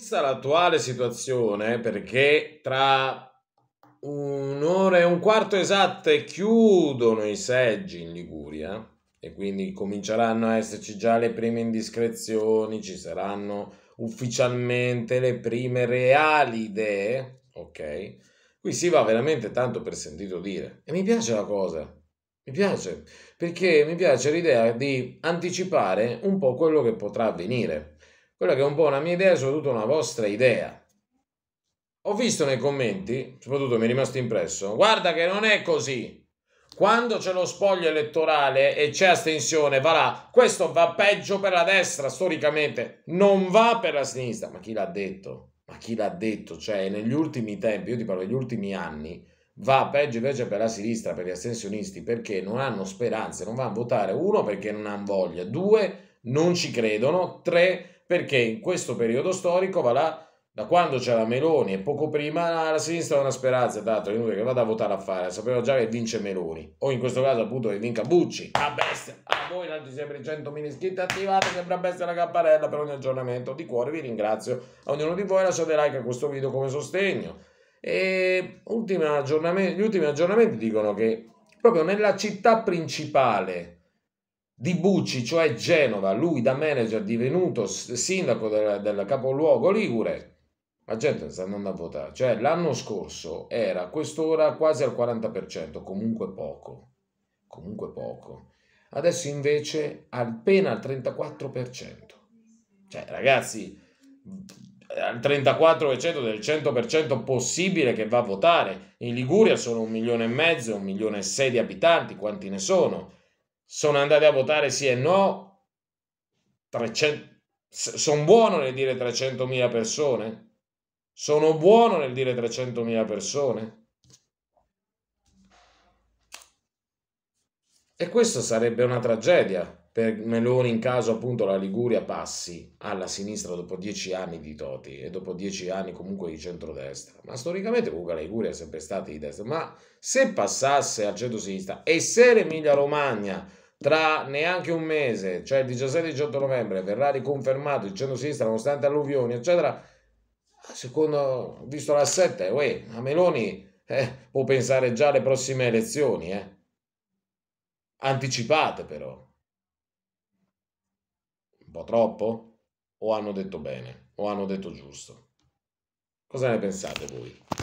Questa l'attuale situazione perché tra un'ora e un quarto esatte chiudono i seggi in Liguria e quindi cominceranno a esserci già le prime indiscrezioni, ci saranno ufficialmente le prime reali idee, ok? Qui si va veramente tanto per sentito dire e mi piace la cosa, mi piace perché mi piace l'idea di anticipare un po' quello che potrà avvenire. Quella che è un po' una mia idea soprattutto una vostra idea. Ho visto nei commenti, soprattutto mi è rimasto impresso, guarda che non è così. Quando c'è lo spoglio elettorale e c'è astensione, va là, questo va peggio per la destra storicamente, non va per la sinistra. Ma chi l'ha detto? Ma chi l'ha detto? Cioè, negli ultimi tempi, io ti parlo degli ultimi anni, va peggio invece per la sinistra, per gli astensionisti, perché non hanno speranze, non vanno a votare, uno perché non hanno voglia, due non ci credono, tre perché in questo periodo storico va là da quando c'era Meloni e poco prima la sinistra ha una speranza, tanto è inutile che vada a votare a fare, sapeva già che vince Meloni, o in questo caso appunto che vinca Bucci, a bestia, a voi l'altro sempre 100.000 iscritti attivate, sembra bestia la campanella per ogni aggiornamento, di cuore vi ringrazio, a ognuno di voi lasciate like a questo video come sostegno, e gli ultimi aggiornamenti dicono che proprio nella città principale di Bucci, cioè Genova, lui da manager divenuto sindaco del, del capoluogo Ligure, la gente sta andando a votare. Cioè l'anno scorso era a quest'ora quasi al 40%, comunque poco, comunque poco. Adesso invece appena al 34%. Cioè ragazzi, al 34% del 100% possibile che va a votare. In Liguria sono un milione e mezzo, un milione e sei di abitanti, quanti ne sono? sono andate a votare sì e no, 300... sono buono nel dire 300.000 persone? Sono buono nel dire 300.000 persone? E questo sarebbe una tragedia per Meloni in caso appunto la Liguria passi alla sinistra dopo dieci anni di Toti e dopo dieci anni comunque di centrodestra. Ma storicamente comunque la Liguria è sempre stata di destra. Ma se passasse al centro-sinistra e se l'Emilia Romagna tra neanche un mese, cioè il 17-18 novembre, verrà riconfermato il centro-sinistra nonostante alluvioni, eccetera. Secondo, visto la 7, uè, a Meloni eh, può pensare già alle prossime elezioni, eh. anticipate però. Un po' troppo? O hanno detto bene, o hanno detto giusto. Cosa ne pensate voi?